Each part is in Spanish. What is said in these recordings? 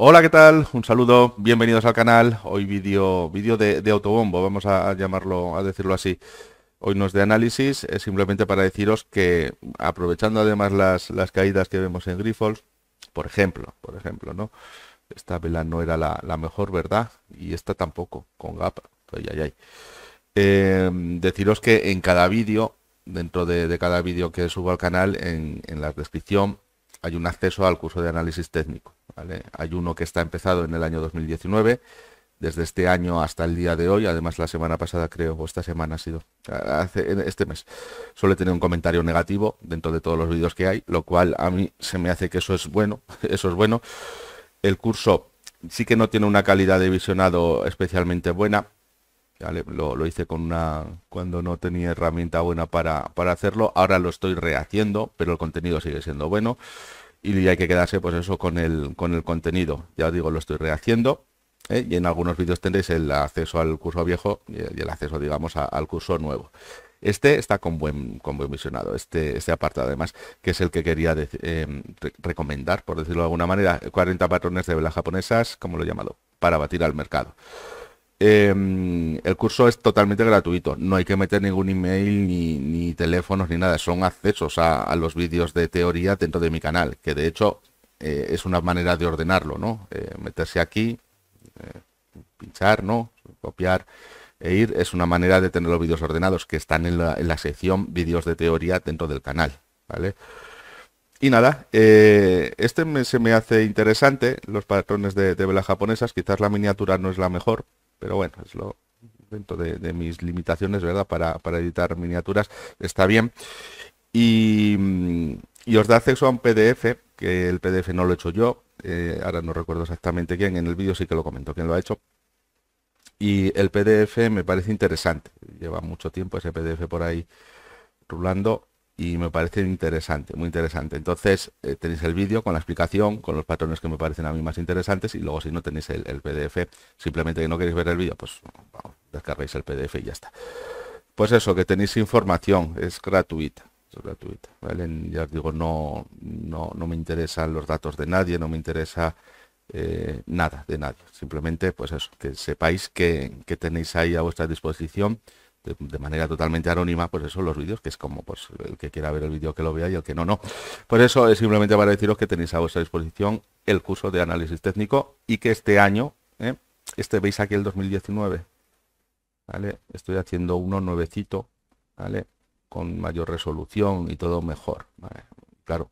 Hola, ¿qué tal? Un saludo, bienvenidos al canal. Hoy vídeo vídeo de, autobombo, vamos a, llamarlo, a decirlo así. Hoy no es de análisis, es simplemente para deciros que, aprovechando además las, caídas que vemos en Grifols, por ejemplo, por ejemplo, ¿no? Esta vela no era la, mejor, ¿verdad? Y esta tampoco, con Gap. Ay, eh, deciros que en cada vídeo, dentro de, cada vídeo que subo al canal, en la descripción hay un acceso al curso de análisis técnico hay uno que está empezado en el año 2019, desde este año hasta el día de hoy, además la semana pasada creo, o esta semana ha sido, hace, este mes, suele tener un comentario negativo dentro de todos los vídeos que hay, lo cual a mí se me hace que eso es bueno, eso es bueno. El curso sí que no tiene una calidad de visionado especialmente buena, lo, hice con una cuando no tenía herramienta buena para, para, hacerlo. Ahora lo estoy rehaciendo, pero el contenido sigue siendo bueno y hay que quedarse pues eso con el, con el contenido. Ya os digo, lo estoy rehaciendo ¿eh? y en algunos vídeos tendréis el acceso al curso viejo y el acceso, digamos, al curso nuevo. Este está con buen, con buen visionado, este, este apartado además, que es el que quería eh, recomendar, por decirlo de alguna manera, 40 patrones de velas japonesas, como lo he llamado, para batir al mercado. Em, el curso es totalmente gratuito, no hay que meter ningún email ni, teléfonos ni nada, son accesos a, los vídeos de teoría dentro de mi canal, que de hecho eh, es una manera de ordenarlo, ¿no? Eh, meterse aquí, eh, pinchar, ¿no? Copiar e ir, es una manera de tener los vídeos ordenados que están en la, sección vídeos de teoría dentro del canal, ¿vale? Y nada, este se me hace interesante, los patrones de, de velas japonesas, quizás la miniatura no es la mejor, pero bueno, es lo dentro de, mis limitaciones, ¿verdad? Para, editar miniaturas, está bien. Y, mm, os da acceso a un PDF, que el PDF no lo he hecho yo, eh, ahora no recuerdo exactamente quién, en el vídeo sí que lo comento, quién lo ha hecho. Y el PDF me parece interesante, lleva mucho tiempo ese PDF por ahí rulando y me parece interesante, muy interesante. Entonces eh, tenéis el vídeo con la explicación, con los patrones que me parecen a mí más interesantes y luego si no tenéis el, PDF, simplemente que no queréis ver el vídeo, pues descargáis el PDF y ya está. Pues eso, que tenéis información, es gratuita. Es gratuita, ¿vale? Ya os digo, no, no, no me interesan los datos de nadie, no me interesa eh, nada de nadie. Simplemente, pues eso, que sepáis que, que tenéis ahí a vuestra disposición de, manera totalmente anónima, pues eso, los vídeos, que es como pues el que quiera ver el vídeo que lo vea y el que no, no. Por eso es simplemente para deciros que tenéis a vuestra disposición el curso de análisis técnico y que este año, ¿eh? este veis aquí el 2019, ¿vale? Estoy haciendo uno nuevecito, ¿vale? Con mayor resolución y todo mejor, ¿vale? Claro,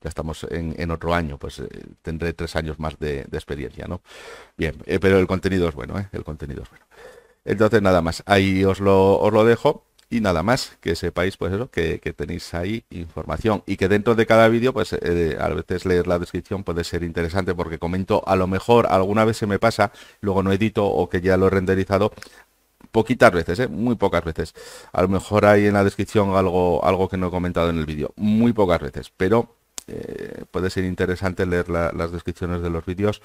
ya estamos en, otro año, pues eh, tendré tres años más de, experiencia, ¿no? Bien, eh, pero el contenido es bueno, ¿eh? El contenido es bueno. Entonces nada más, ahí os lo, os lo dejo y nada más, que sepáis pues eso, que, tenéis ahí información y que dentro de cada vídeo pues eh, a veces leer la descripción puede ser interesante porque comento a lo mejor alguna vez se me pasa, luego no edito o que ya lo he renderizado poquitas veces, ¿eh? muy pocas veces. A lo mejor hay en la descripción algo, algo que no he comentado en el vídeo, muy pocas veces, pero eh, puede ser interesante leer las descripciones de los vídeos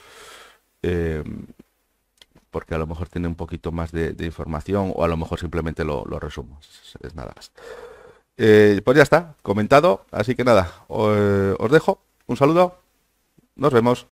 porque a lo mejor tiene un poquito más de, información o a lo mejor simplemente lo, resumo. Es, nada más. Eh, pues ya está, comentado. Así que nada, eh, os dejo. Un saludo. Nos vemos.